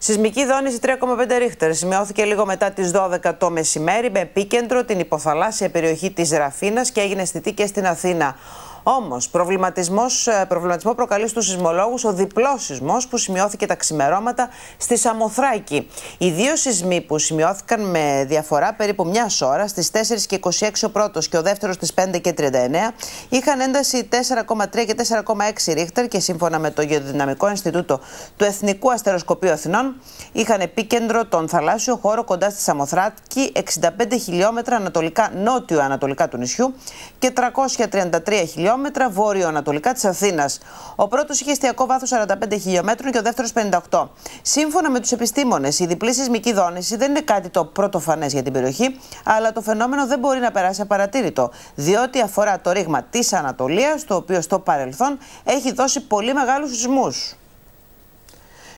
Σεισμική δόνηση 3,5 ρίχτερ σημειώθηκε λίγο μετά τις 12 το μεσημέρι με επίκεντρο την υποθαλάσσια περιοχή της Ραφίνας και έγινε αισθητή και στην Αθήνα. Όμως, ε, προβληματισμό προκαλεί στους σεισμολόγους ο διπλός σεισμός που σημειώθηκε τα ξημερώματα στη Σαμοθράκη. Οι δύο σεισμοί που σημειώθηκαν με διαφορά περίπου μιας ώρας στις 4 και 26 ο πρώτος και ο δεύτερος στις 5 και 39 είχαν ένταση 4,3 και 4,6 ρίχτερ και σύμφωνα με το Γεωδυναμικό Ινστιτούτο του Εθνικού Αστεροσκοπείου Αθηνών είχαν επίκεντρο τον θαλάσσιο χώρο κοντά στη Σαμοθράκη 65 χιλιόμετρα ανατολικά νότιο-ανατολικά του νησιού και 333 χιλιόμετρα χιλιόμετρα βόρειο-ανατολικά της Αθήνας. Ο πρώτος είχε εστιακό βάθος 45 χιλιόμετρων και ο δεύτερος 58. Σύμφωνα με τους επιστήμονες, η διπλή σεισμική δόνηση δεν είναι κάτι το πρωτοφανές για την περιοχή, αλλά το φαινόμενο δεν μπορεί να περάσει απαρατήρητο, διότι αφορά το ρήγμα της Ανατολίας, το οποίο στο παρελθόν έχει δώσει πολύ μεγάλους σεισμούς.